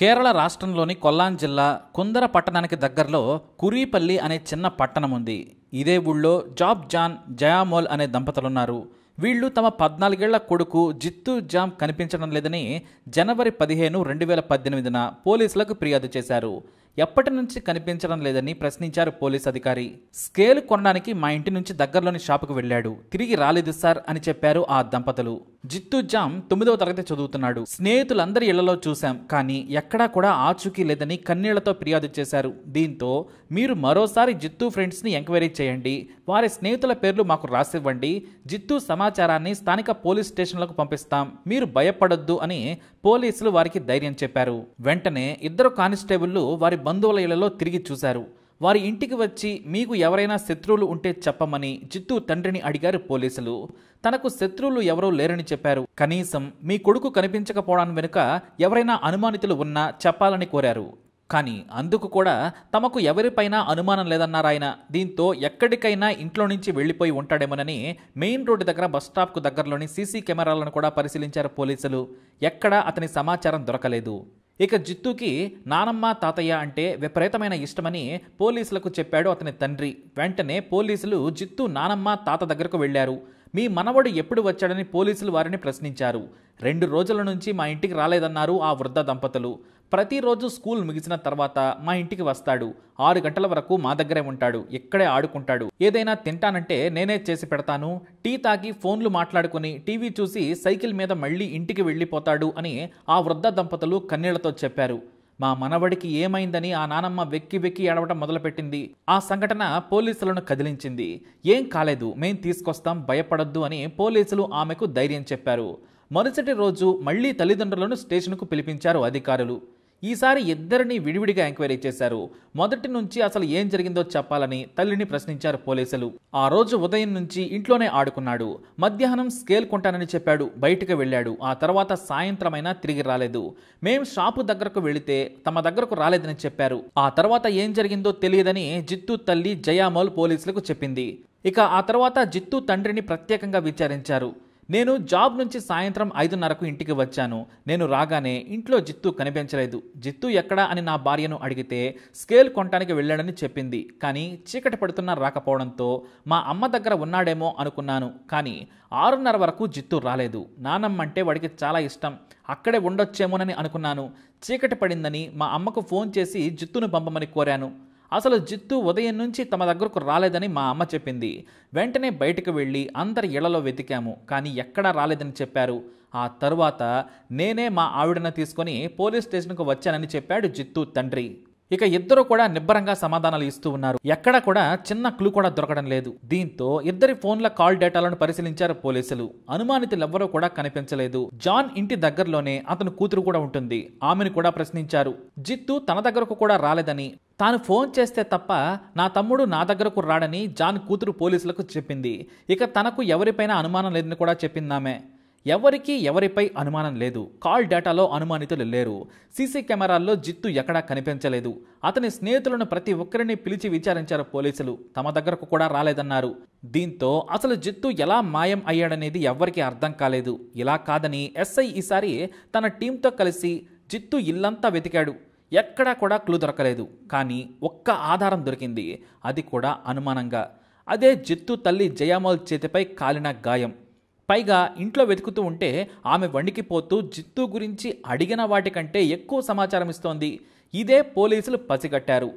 కేరళ రాష్ట్రంలోని కొల్లాం జిల్లా కుందర పట్టణానికి దగ్గరలో కురీపల్లి అనే చిన్న పట్టణం ఉంది ఇదే ఊళ్ళో జాబ్ జాన్ జయామోల్ అనే దంపతులున్నారు వీళ్ళు తమ పద్నాలుగేళ్ల కొడుకు జిత్తు జామ్ కనిపించడం లేదని జనవరి పదిహేను రెండు వేల పద్దెనిమిదిన పోలీసులకు ఫిర్యాదు చేశారు ఎప్పటి నుంచి కనిపించడం లేదని ప్రశ్నించారు పోలీస్ అధికారి స్కేల్ కొనడానికి మా ఇంటి నుంచి దగ్గరలోని షాపుకు వెళ్ళాడు తిరిగి రాలేదు సార్ అని చెప్పారు ఆ దంపతులు జిత్తు జామ్ తొమ్మిదవ తరగతి చదువుతున్నాడు స్నేహితులందరి ఇళ్లలో చూశాం కానీ ఎక్కడా కూడా ఆచూకీ లేదని కన్నీళ్లతో ఫిర్యాదు చేశారు దీంతో మీరు మరోసారి జిత్తు ఫ్రెండ్స్ని ఎంక్వైరీ చేయండి వారి స్నేహితుల పేర్లు మాకు రాసివ్వండి జిత్తు సమాచారాన్ని స్థానిక పోలీస్ స్టేషన్లకు పంపిస్తాం మీరు భయపడొద్దు అని పోలీసులు వారికి ధైర్యం చెప్పారు వెంటనే ఇద్దరు కానిస్టేబుళ్లు వారి బంధువుల ఇళ్లలో తిరిగి చూశారు వారి ఇంటికి వచ్చి మీకు ఎవరైనా శత్రువులు ఉంటే చెప్పమని జిత్తు తండ్రిని అడిగారు పోలీసులు తనకు శత్రువులు ఎవరో లేరని చెప్పారు కనీసం మీ కొడుకు కనిపించకపోవడం వెనుక ఎవరైనా అనుమానితులు ఉన్నా చెప్పాలని కోరారు కానీ అందుకు కూడా తమకు ఎవరిపైనా అనుమానం లేదన్నారాయన దీంతో ఎక్కడికైనా ఇంట్లో నుంచి వెళ్ళిపోయి ఉంటాడేమోనని మెయిన్ రోడ్డు దగ్గర స్టాప్కు దగ్గరలోని సీసీ కెమెరాలను కూడా పరిశీలించారు పోలీసులు ఎక్కడా అతని సమాచారం దొరకలేదు ఇక జిత్తుకి నానమ్మ తాతయ్య అంటే విపరీతమైన ఇష్టమని పోలీసులకు చెప్పాడు అతని తండ్రి వెంటనే పోలీసులు జిత్తు నానమ్మ తాత దగ్గరకు వెళ్లారు మీ మనవడు ఎప్పుడు వచ్చాడని పోలీసులు వారిని ప్రశ్నించారు రెండు రోజుల నుంచి మా ఇంటికి రాలేదన్నారు ఆ వృద్ధ దంపతులు ప్రతిరోజు స్కూల్ ముగిసిన తర్వాత మా ఇంటికి వస్తాడు ఆరు గంటల వరకు మా దగ్గరే ఉంటాడు ఎక్కడే ఆడుకుంటాడు ఏదైనా తింటానంటే నేనే చేసి పెడతాను టీ తాగి ఫోన్లు మాట్లాడుకుని టీవీ చూసి సైకిల్ మీద మళ్ళీ ఇంటికి వెళ్ళిపోతాడు అని ఆ వృద్ధ దంపతులు కన్నీళ్లతో చెప్పారు మా మనవడికి ఏమైందని ఆ నానమ్మ వెక్కి వెక్కి ఏడవటం మొదలుపెట్టింది ఆ సంఘటన పోలీసులను కదిలించింది ఏం కాలేదు మేం తీసుకొస్తాం భయపడొద్దు అని పోలీసులు ఆమెకు ధైర్యం చెప్పారు మరుసటి రోజు మళ్లీ తల్లిదండ్రులను స్టేషన్కు పిలిపించారు అధికారులు ఈసారి ఇద్దరిని విడివిడిగా ఎంక్వైరీ చేశారు మొదటి నుంచి అసలు ఏం జరిగిందో చెప్పాలని తల్లిని ప్రశ్నించారు పోలీసులు ఆ రోజు ఉదయం నుంచి ఇంట్లోనే ఆడుకున్నాడు మధ్యాహ్నం స్కేల్ కొంటానని చెప్పాడు బయటకు వెళ్ళాడు ఆ తర్వాత సాయంత్రమైనా తిరిగి రాలేదు మేం షాపు దగ్గరకు వెళితే తమ దగ్గరకు రాలేదని చెప్పారు ఆ తర్వాత ఏం జరిగిందో తెలియదని జిత్తు తల్లి జయామోల్ పోలీసులకు చెప్పింది ఇక ఆ తర్వాత జిత్తు తండ్రిని ప్రత్యేకంగా విచారించారు నేను జాబ్ నుంచి సాయంత్రం ఐదున్నరకు ఇంటికి వచ్చాను నేను రాగానే ఇంట్లో జిత్తు కనిపించలేదు జిత్తు ఎక్కడా అని నా భార్యను అడిగితే స్కేల్ కొనటానికి వెళ్ళాడని చెప్పింది కానీ చీకటి పడుతున్నా రాకపోవడంతో మా అమ్మ దగ్గర ఉన్నాడేమో అనుకున్నాను కానీ ఆరున్నర వరకు జిత్తు రాలేదు నానమ్మ అంటే వాడికి చాలా ఇష్టం అక్కడే ఉండొచ్చేమోనని అనుకున్నాను చీకటి పడిందని మా అమ్మకు ఫోన్ చేసి జిత్తును పంపమని కోరాను అసలు జిత్తు ఉదయం నుంచి తమ దగ్గరకు రాలేదని మా అమ్మ చెప్పింది వెంటనే బయటకు వెళ్ళి అందరి ఇళ్లలో వెతికాము కానీ ఎక్కడా రాలేదని చెప్పారు ఆ తరువాత నేనే మా ఆవిడను తీసుకొని పోలీస్ స్టేషన్కు వచ్చానని చెప్పాడు జిత్తు తండ్రి ఇక ఇద్దరు కూడా నిబ్బరంగా సమాధానాలు ఇస్తూ ఉన్నారు ఎక్కడ కూడా చిన్న క్లూ కూడా దొరకడం లేదు దీంతో ఇద్దరి ఫోన్ల కాల్ డేటాలను పరిశీలించారు పోలీసులు అనుమానితులెవ్వరూ కూడా కనిపించలేదు జాన్ ఇంటి దగ్గరలోనే అతను కూతురు కూడా ఉంటుంది ఆమెను కూడా ప్రశ్నించారు జిత్తు తన దగ్గరకు కూడా రాలేదని తాను ఫోన్ చేస్తే తప్ప నా తమ్ముడు నా దగ్గరకు రాడని జాన్ కూతురు పోలీసులకు చెప్పింది ఇక తనకు ఎవరిపైన అనుమానం లేదని కూడా చెప్పిందామె ఎవరికీ ఎవరిపై అనుమానం లేదు కాల్ డేటాలో అనుమానితులు లేరు సీసీ కెమెరాల్లో జిత్తు ఎక్కడా కనిపించలేదు అతని స్నేహితులను ప్రతి ఒక్కరిని పిలిచి విచారించారు పోలీసులు తమ దగ్గరకు కూడా రాలేదన్నారు దీంతో అసలు జిత్తు ఎలా మాయం అయ్యాడనేది ఎవ్వరికీ అర్థం కాలేదు ఇలా కాదని ఎస్ఐ ఈసారి తన టీంతో కలిసి జిత్తు ఇల్లంతా వెతికాడు ఎక్కడా కూడా క్లూ దొరకలేదు కానీ ఒక్క ఆధారం దొరికింది అది కూడా అనుమానంగా అదే జిత్తు తల్లి జయామోల్ చేతిపై కాలిన గాయం పైగా ఇంట్లో వెతుకుతూ ఉంటే ఆమె పోతూ జిత్తు గురించి అడిగిన వాటికంటే ఎక్కువ సమాచారం ఇస్తోంది ఇదే పోలీసులు పసిగట్టారు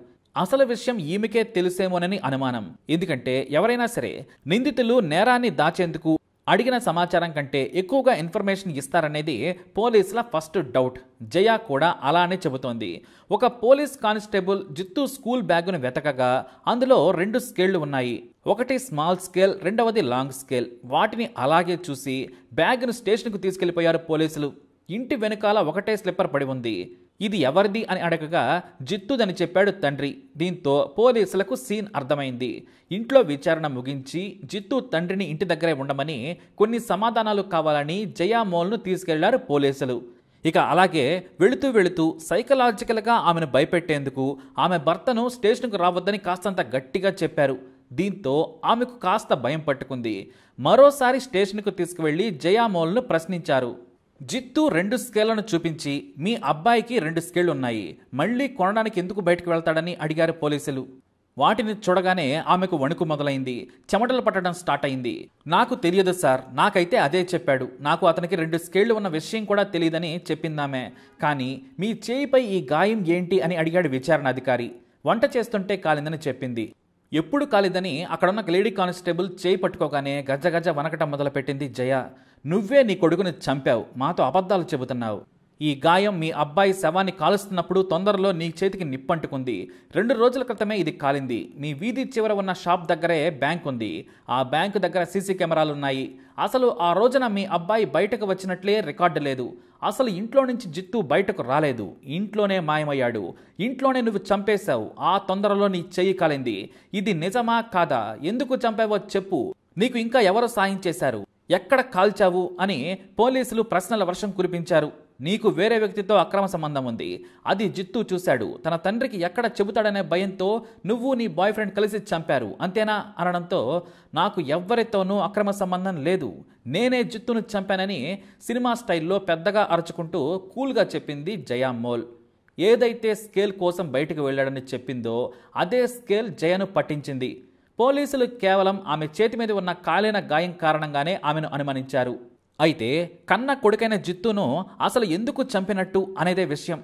అసలు విషయం ఈమెకే తెలుసేమోనని అనుమానం ఎందుకంటే ఎవరైనా సరే నిందితులు నేరాన్ని దాచేందుకు అడిగిన సమాచారం కంటే ఎక్కువగా ఇన్ఫర్మేషన్ ఇస్తారనేది పోలీసుల ఫస్ట్ డౌట్ జయ కూడా అలానే చెబుతోంది ఒక పోలీస్ కానిస్టేబుల్ జిత్తు స్కూల్ బ్యాగును వెతకగా అందులో రెండు స్కేళ్లు ఉన్నాయి ఒకటి స్మాల్ స్కేల్ రెండవది లాంగ్ స్కేల్ వాటిని అలాగే చూసి బ్యాగ్ను స్టేషన్కు తీసుకెళ్లిపోయారు పోలీసులు ఇంటి వెనుకాల ఒకటే స్లిప్పర్ పడి ఉంది ఇది ఎవరిది అని అడగగా జిత్తుదని చెప్పాడు తండ్రి దీంతో పోలీసులకు సీన్ అర్థమైంది ఇంట్లో విచారణ ముగించి జిత్తు తండ్రిని ఇంటి దగ్గరే ఉండమని కొన్ని సమాధానాలు కావాలని జయామోల్ను తీసుకెళ్లారు పోలీసులు ఇక అలాగే వెళుతూ వెళుతూ సైకలాజికల్గా ఆమెను భయపెట్టేందుకు ఆమె భర్తను స్టేషన్కు రావద్దని కాస్తంత గట్టిగా చెప్పారు దీంతో ఆమెకు కాస్త భయం పట్టుకుంది మరోసారి స్టేషన్కు తీసుకువెళ్లి జయామోల్ను ప్రశ్నించారు జిత్తు రెండు స్కేళ్లను చూపించి మీ అబ్బాయికి రెండు స్కేళ్లు ఉన్నాయి మళ్ళీ కొనడానికి ఎందుకు బయటకు వెళ్తాడని అడిగారు పోలీసులు వాటిని చూడగానే ఆమెకు వణుకు మొదలైంది చెమటలు పట్టడం స్టార్ట్ అయింది నాకు తెలియదు సార్ నాకైతే అదే చెప్పాడు నాకు అతనికి రెండు స్కేళ్లు ఉన్న విషయం కూడా తెలియదని చెప్పిందామె కానీ మీ చేయిపై ఈ గాయం ఏంటి అని అడిగాడు విచారణ అధికారి వంట చేస్తుంటే కాలిందని చెప్పింది ఎప్పుడు కాలిదని అక్కడున్న లేడీ కానిస్టేబుల్ చేయి పట్టుకోగానే గజగజ వనకటం మొదలుపెట్టింది జయ నువ్వే నీ కొడుకుని చంపావు మాతో అబద్ధాలు చెబుతున్నావు ఈ గాయం మీ అబ్బాయి శవాన్ని కాలుస్తున్నప్పుడు తొందరలో నీ చేతికి నిప్పంటుకుంది రెండు రోజుల క్రితమే ఇది కాలింది మీ వీధి చివర ఉన్న షాప్ దగ్గరే బ్యాంక్ ఉంది ఆ బ్యాంకు దగ్గర సీసీ కెమెరాలు ఉన్నాయి అసలు ఆ రోజున మీ అబ్బాయి బయటకు వచ్చినట్లే రికార్డు లేదు అసలు ఇంట్లో నుంచి జిత్తు బయటకు రాలేదు ఇంట్లోనే మాయమయ్యాడు ఇంట్లోనే నువ్వు చంపేశావు ఆ తొందరలో నీ చెయ్యి కాలింది ఇది నిజమా కాదా ఎందుకు చంపావో చెప్పు నీకు ఇంకా ఎవరు సాయం చేశారు ఎక్కడ కాల్చావు అని పోలీసులు ప్రశ్నల వర్షం కురిపించారు నీకు వేరే వ్యక్తితో అక్రమ సంబంధం ఉంది అది జిత్తు చూశాడు తన తండ్రికి ఎక్కడ చెబుతాడనే భయంతో నువ్వు నీ బాయ్ ఫ్రెండ్ కలిసి చంపారు అంతేనా అనడంతో నాకు ఎవ్వరితోనూ అక్రమ సంబంధం లేదు నేనే జిత్తును చంపానని సినిమా స్టైల్లో పెద్దగా అరుచుకుంటూ కూల్గా చెప్పింది జయామోల్ ఏదైతే స్కేల్ కోసం బయటకు వెళ్ళాడని చెప్పిందో అదే స్కేల్ జయను పట్టించింది పోలీసులు కేవలం ఆమె చేతి మీద ఉన్న కాలిన గాయం కారణంగానే ఆమెను అనుమానించారు అయితే కన్న కొడుకైన జిత్తును అసలు ఎందుకు చంపినట్టు అనేదే విషయం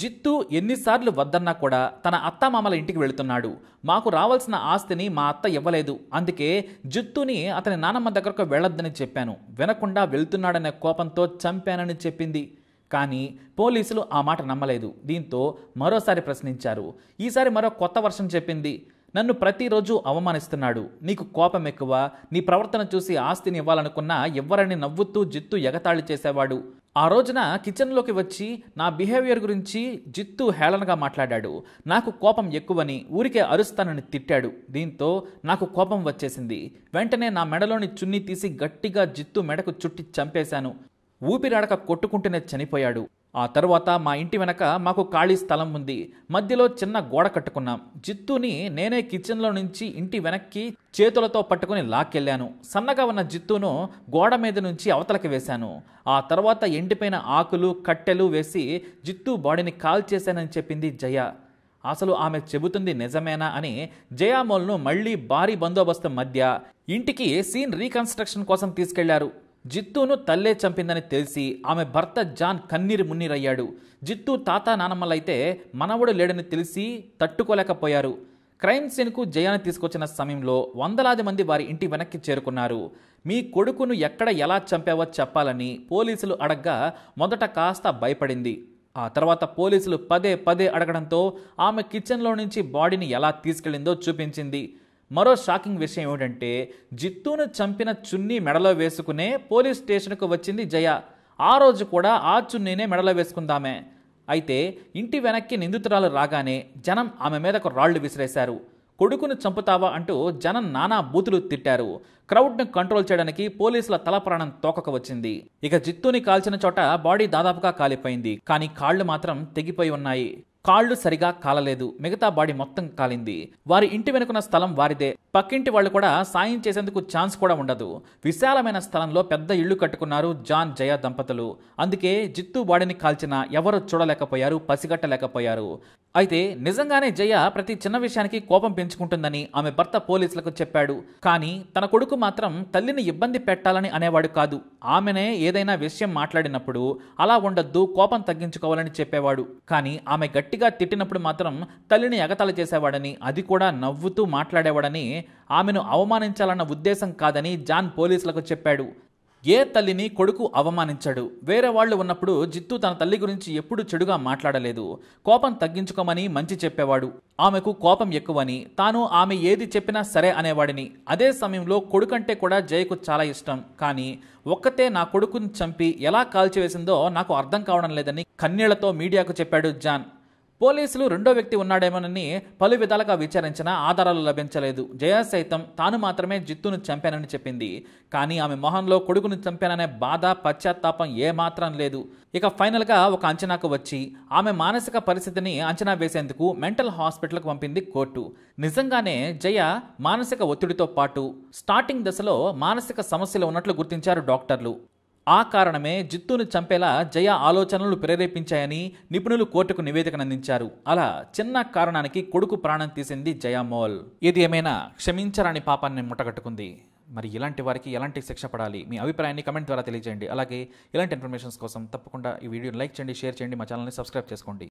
జిత్తు ఎన్నిసార్లు వద్దన్నా కూడా తన అత్తమామల ఇంటికి వెళుతున్నాడు మాకు రావాల్సిన ఆస్తిని మా అత్త ఇవ్వలేదు అందుకే జిత్తుని అతని నానమ్మ దగ్గరకు వెళ్ళొద్దని చెప్పాను వినకుండా వెళ్తున్నాడనే కోపంతో చంపానని చెప్పింది కానీ పోలీసులు ఆ మాట నమ్మలేదు దీంతో మరోసారి ప్రశ్నించారు ఈసారి మరో కొత్త వర్షం చెప్పింది నన్ను ప్రతిరోజు అవమానిస్తున్నాడు నీకు కోపం ఎక్కువ నీ ప్రవర్తన చూసి ఆస్తిని ఇవ్వాలనుకున్నా ఎవ్వరని నవ్వుతూ జిత్తు ఎగతాళి చేసేవాడు ఆ రోజున కిచెన్లోకి వచ్చి నా బిహేవియర్ గురించి జిత్తు హేళనగా మాట్లాడాడు నాకు కోపం ఎక్కువని ఊరికే అరుస్తానని తిట్టాడు దీంతో నాకు కోపం వచ్చేసింది వెంటనే నా మెడలోని చున్నీ తీసి గట్టిగా జిత్తు మెడకు చుట్టి చంపేశాను ఊపిరాడక కొట్టుకుంటూనే చనిపోయాడు ఆ తర్వాత మా ఇంటి వెనక మాకు ఖాళీ స్థలం ఉంది మధ్యలో చిన్న గోడ కట్టుకున్నాం జిత్తుని నేనే కిచెన్లో నుంచి ఇంటి వెనక్కి చేతులతో పట్టుకుని లాక్కెళ్ళాను సన్నగా ఉన్న జిత్తును గోడ మీద నుంచి అవతలకి వేశాను ఆ తర్వాత ఎండిపోయిన ఆకులు కట్టెలు వేసి జిత్తు బాడీని కాల్ చేశానని చెప్పింది జయ అసలు ఆమె చెబుతుంది నిజమేనా అని జయామోల్ను మళ్లీ భారీ బందోబస్తు మధ్య ఇంటికి సీన్ రీకన్స్ట్రక్షన్ కోసం తీసుకెళ్లారు జిత్తును తల్లే చంపిందని తెలిసి ఆమె భర్త జాన్ కన్నీరు మున్నీరయ్యాడు జిత్తు తాత నానమ్మలైతే మనవడు లేడని తెలిసి తట్టుకోలేకపోయారు క్రైమ్ సీన్కు జయాన్ని తీసుకొచ్చిన సమయంలో వందలాది మంది వారి ఇంటి వెనక్కి చేరుకున్నారు మీ కొడుకును ఎక్కడ ఎలా చంపావో చెప్పాలని పోలీసులు అడగ్గా మొదట కాస్త భయపడింది ఆ తర్వాత పోలీసులు పదే పదే అడగడంతో ఆమె కిచెన్లో నుంచి బాడీని ఎలా తీసుకెళ్లిందో చూపించింది మరో షాకింగ్ విషయం ఏమిటంటే జిత్తును చంపిన చున్నీ మెడలో వేసుకునే పోలీస్ స్టేషన్కు వచ్చింది జయ ఆ రోజు కూడా ఆ చున్నీనే మెడలో వేసుకుందామే అయితే ఇంటి వెనక్కి నిందితురాలు రాగానే జనం ఆమె మీదకు రాళ్లు విసిరేశారు కొడుకును చంపుతావా అంటూ జనం నానా బూతులు తిట్టారు క్రౌడ్ను కంట్రోల్ చేయడానికి పోలీసుల తల ప్రాణం తోకక వచ్చింది ఇక జిత్తుని కాల్చిన చోట బాడీ దాదాపుగా కాలిపోయింది కానీ కాళ్లు మాత్రం తెగిపోయి ఉన్నాయి కాళ్ళు సరిగా కాలలేదు మిగతా బాడీ మొత్తం కాలింది వారి ఇంటి వెనుకున్న స్థలం వారిదే పక్కింటి వాళ్ళు కూడా సాయం చేసేందుకు ఛాన్స్ కూడా ఉండదు విశాలమైన స్థలంలో పెద్ద ఇళ్లు కట్టుకున్నారు జాన్ జయ దంపతులు అందుకే జిత్తు బాడీని కాల్చిన ఎవరు చూడలేకపోయారు పసిగట్టలేకపోయారు అయితే నిజంగానే జయ ప్రతి చిన్న విషయానికి కోపం పెంచుకుంటుందని ఆమె భర్త పోలీసులకు చెప్పాడు కానీ తన కొడుకు మాత్రం తల్లిని ఇబ్బంది పెట్టాలని అనేవాడు కాదు ఆమెనే ఏదైనా విషయం మాట్లాడినప్పుడు అలా ఉండొద్దు కోపం తగ్గించుకోవాలని చెప్పేవాడు కానీ ఆమె గట్టిగా తిట్టినప్పుడు మాత్రం తల్లిని ఎగతాళి చేసేవాడని అది కూడా నవ్వుతూ మాట్లాడేవాడని ఆమెను అవమానించాలన్న ఉద్దేశం కాదని జాన్ పోలీసులకు చెప్పాడు ఏ తల్లిని కొడుకు అవమానించాడు వేరే వాళ్ళు ఉన్నప్పుడు జిత్తు తన తల్లి గురించి ఎప్పుడు చెడుగా మాట్లాడలేదు కోపం తగ్గించుకోమని మంచి చెప్పేవాడు ఆమెకు కోపం ఎక్కువని తాను ఆమె ఏది చెప్పినా సరే అనేవాడిని అదే సమయంలో కొడుకంటే కూడా జయకు చాలా ఇష్టం కానీ ఒక్కతే నా కొడుకుని చంపి ఎలా కాల్చివేసిందో నాకు అర్థం కావడం లేదని కన్నీళ్లతో మీడియాకు చెప్పాడు జాన్ పోలీసులు రెండో వ్యక్తి ఉన్నాడేమోనని పలు విధాలుగా విచారించినా ఆధారాలు లభించలేదు జయా సైతం తాను మాత్రమే జిత్తును చంపానని చెప్పింది కానీ ఆమె మొహంలో కొడుకును చంపాననే బాధ పశ్చాత్తాపం ఏమాత్రం లేదు ఇక ఫైనల్గా ఒక అంచనాకు వచ్చి ఆమె మానసిక పరిస్థితిని అంచనా వేసేందుకు మెంటల్ హాస్పిటల్కు పంపింది కోర్టు నిజంగానే జయ మానసిక ఒత్తిడితో పాటు స్టార్టింగ్ దశలో మానసిక సమస్యలు ఉన్నట్లు గుర్తించారు డాక్టర్లు ఆ కారణమే జిత్తును చంపేలా జయ ఆలోచనలు ప్రేరేపించాయని నిపుణులు కోర్టుకు నివేదికనందించారు అలా చిన్న కారణానికి కొడుకు ప్రాణం తీసింది జయామోల్ ఇది ఏమైనా క్షమించరాని పాపాన్ని ముట్టగట్టుకుంది మరి ఇలాంటి వారికి ఎలాంటి శిక్ష పడాలి మీ అభిప్రాయాన్ని కమెంట్ ద్వారా తెలియజేయండి అలాగే ఇలాంటి ఇన్ఫర్మేషన్స్ కోసం తప్పకుండా ఈ వీడియోని లైక్ చేయండి షేర్ చేయండి మా ఛానల్ని సబ్స్క్రైబ్ చేసుకోండి